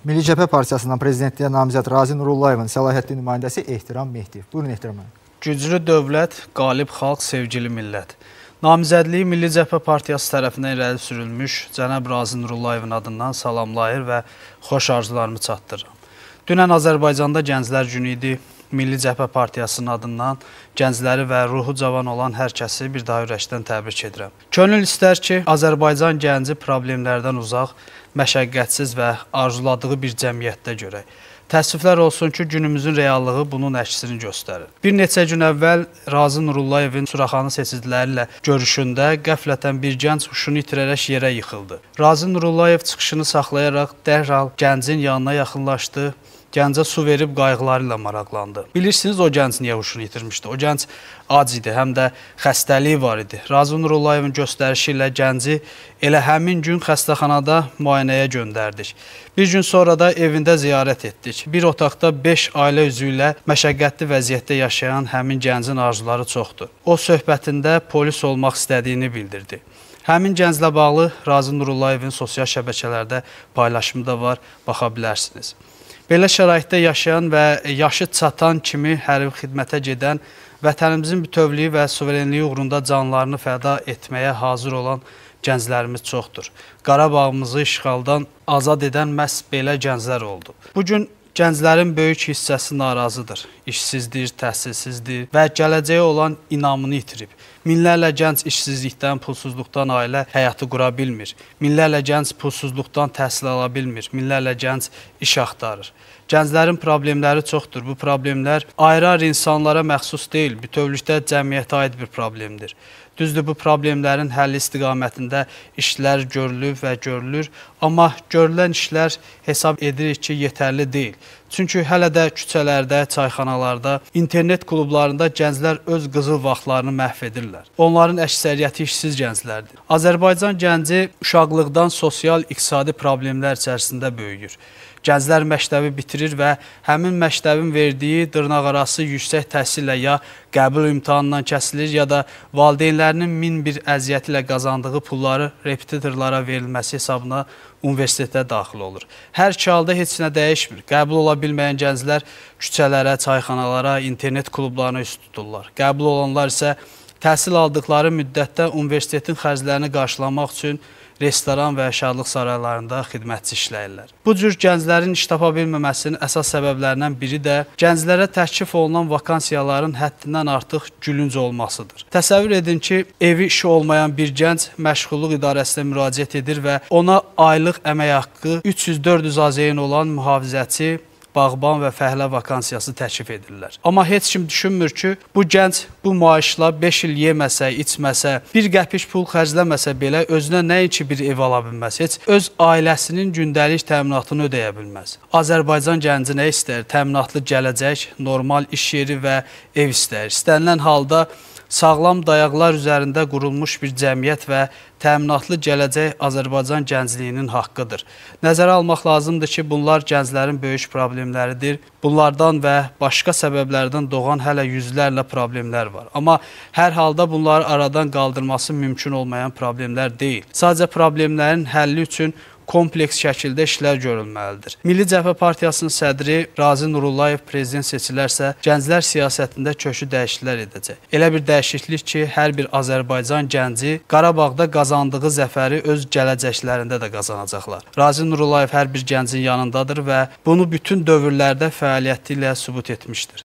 Milli Cəbhə Partiyasından prezidentliyə namizəd Razi Nurullayevin səlahiyyətli nümayəndəsi Ehtiram Mehdiyev. Buyurun Ehtiram müəllim. Güclü dövlət, qalib xalq, sevgili millət. Namizədliyi Milli Cəbhə Partiyası tərəfindən irəli sürülmüş cənab Razi Nurullayevin adından salamlayır və xoş arzularımı çatdırıram. Dünən Azərbaycanda Gənclər Günü idi. Milli Cəbhə Partiyasının adından gəncləri və ruhu cavan olan hər kəsi bir daha ürəkdən təbrik edirəm. Könül istər ki, Azərbaycan gənci problemlərdən uzaq, məşəqqətsiz və arzuladığı bir cəmiyyətdə görək. Təəssüflər olsun ki, günümüzün reallığı bunun əksini göstərir. Bir neçə gün əvvəl Razı Nurullayevin Suraxanı seçiciləri ilə görüşündə qəflətən bir gənc huşunu itirərək yerə yıxıldı. Razı Nurullayev çıxışını saxlayaraq dərhal gəncin yanına yaxınlaşdı gəncə su verib qayğıları ilə maraqlandı. Bilirsiniz o gənc niyə huşunu itirmişdi? O gənc ac idi, həm də xəstəliyi var idi. Razı Nurullayevin göstərişi ilə gənci elə həmin gün xəstəxanada müayinəyə göndərdik. Bir gün sonra da evində ziyarət etdik. Bir otaqda 5 ailə üzvü ilə məşəqqətli vəziyyətdə yaşayan həmin gəncin arzuları çoxdur. O söhbətində polis olmaq istədiyini bildirdi. Həmin gənclə bağlı Razı Nurullayevin sosial şəbəkələrdə paylaşımı da var, baxa bilərsiniz. Belə şəraitdə yaşayan və yaşı çatan kimi hərbi xidmətə gedən, vətənimizin bütövlüyü və suverenliyi uğrunda canlarını fəda etməyə hazır olan gənclərimiz çoxdur. Qarabağımızı işğaldan azad edən məhz belə gənclər oldu. Bugün Gənclərin böyük hissəsi narazıdır. İşsizdir, təhsilsizdir və gələcəyə olan inamını itirib. Minlərlə gənc işsizlikdən, pulsuzluqdan ailə həyatı qura bilmir. Minlərlə gənc pulsuzluqdan təhsil ala bilmir. Minlərlə gənc iş axtarır. Gənclərin problemləri çoxdur. Bu problemlər ayrı-ayrı insanlara məxsus deyil, bütövlükdə cəmiyyətə aid bir problemdir. Düzdür, bu problemlərin həlli istiqamətində işlər görülüb və görülür, amma görülən işlər hesab edirik ki, yetərli deyil. Çünki hələ də küçələrdə, çayxanalarda, internet klublarında gənclər öz qızıl vaxtlarını məhv edirlər. Onların əksəriyyəti işsiz gənclərdir. Azərbaycan gənci uşaqlıqdan sosial-iqtisadi problemlər içərisində böyüyür gənclər məktəbi bitirir və həmin məktəbin verdiyi dırnaqarası yüksək təhsillə ya qəbul imtahanından kəsilir ya da valideynlərinin min bir əziyyəti ilə qazandığı pulları repetitorlara verilməsi hesabına universitetə daxil olur. Hər iki halda heç nə dəyişmir. Qəbul ola bilməyən gənclər küçələrə, çayxanalara, internet klublarına üst tuturlar. Qəbul olanlar isə təhsil aldıqları müddətdə universitetin xərclərini qarşılamaq üçün restoran və şadlıq saraylarında xidmətçi işləyirlər. Bu cür gənclərin iş tapa bilməməsinin əsas səbəblərindən biri də gənclərə təklif olunan vakansiyaların həddindən artıq gülünc olmasıdır. Təsəvvür edin ki, evi işi olmayan bir gənc məşğulluq idarəsinə müraciət edir və ona aylıq əmək haqqı 300-400 AZN olan mühafizəçi bağban və fəhlə vakansiyası təklif edirlər. Amma heç kim düşünmür ki, bu gənc bu maaşla 5 il yeməsə, içməsə, bir qəpik pul xərcləməsə belə özünə nəinki bir ev ala bilməz, heç öz ailəsinin gündəlik təminatını ödəyə bilməz. Azərbaycan gənci nə istər? Təminatlı gələcək, normal iş yeri və ev istər. İstənilən halda sağlam dayaqlar üzərində qurulmuş bir cəmiyyət və təminatlı gələcək Azərbaycan gəncliyinin haqqıdır. Nəzərə almaq lazımdır ki, bunlar gənclərin böyük problemləridir. Bunlardan və başqa səbəblərdən doğan hələ yüzlərlə problemlər var. Amma hər halda bunları aradan qaldırması mümkün olmayan problemlər deyil. Sadəcə problemlərin həlli üçün kompleks şəkildə işlər görülməlidir. Milli Cəbhə Partiyasının sədri Razi Nurullayev prezident seçilərsə, gənclər siyasətində kökü dəyişikliklər edəcək. Elə bir dəyişiklik ki, hər bir Azərbaycan gənci Qarabağda qazandığı zəfəri öz gələcəklərində də qazanacaqlar. Razi Nurullayev hər bir gəncin yanındadır və bunu bütün dövrlərdə fəaliyyəti ilə sübut etmişdir.